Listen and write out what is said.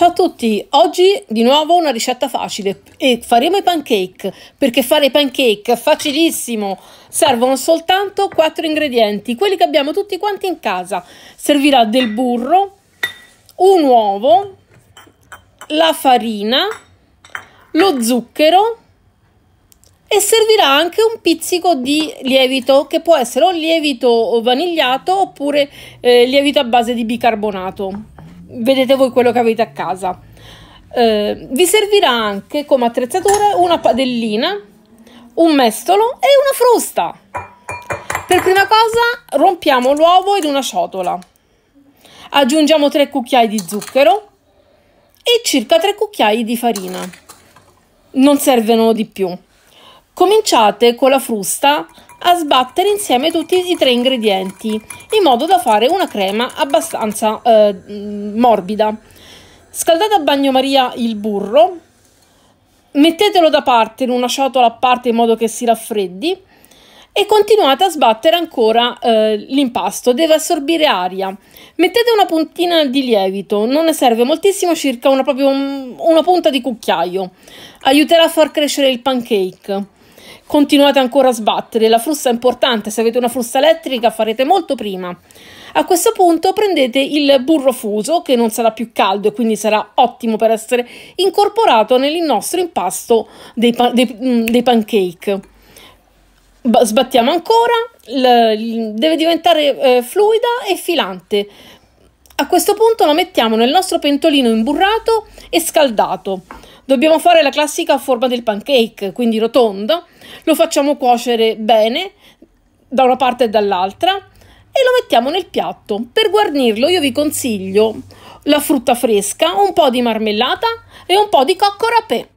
Ciao a tutti, oggi di nuovo una ricetta facile e faremo i pancake perché fare i pancake è facilissimo, servono soltanto 4 ingredienti, quelli che abbiamo tutti quanti in casa. Servirà del burro, un uovo, la farina, lo zucchero e servirà anche un pizzico di lievito che può essere o lievito vanigliato oppure eh, lievito a base di bicarbonato vedete voi quello che avete a casa. Eh, vi servirà anche come attrezzatura una padellina, un mestolo e una frusta. Per prima cosa rompiamo l'uovo in una ciotola. Aggiungiamo 3 cucchiai di zucchero e circa 3 cucchiai di farina. Non servono di più. Cominciate con la frusta a sbattere insieme tutti i tre ingredienti in modo da fare una crema abbastanza eh, morbida. Scaldate a bagnomaria il burro, mettetelo da parte in una ciotola a parte in modo che si raffreddi e continuate a sbattere ancora eh, l'impasto, deve assorbire aria. Mettete una puntina di lievito, non ne serve moltissimo, circa una, proprio un, una punta di cucchiaio. Aiuterà a far crescere il pancake. Continuate ancora a sbattere, la frusta è importante, se avete una frusta elettrica farete molto prima. A questo punto prendete il burro fuso che non sarà più caldo e quindi sarà ottimo per essere incorporato nel nostro impasto dei, pa dei, mm, dei pancake. sbattiamo ancora, deve diventare eh, fluida e filante. A questo punto la mettiamo nel nostro pentolino imburrato e scaldato. Dobbiamo fare la classica forma del pancake, quindi rotonda, lo facciamo cuocere bene da una parte e dall'altra e lo mettiamo nel piatto. Per guarnirlo io vi consiglio la frutta fresca, un po' di marmellata e un po' di cocco rapè.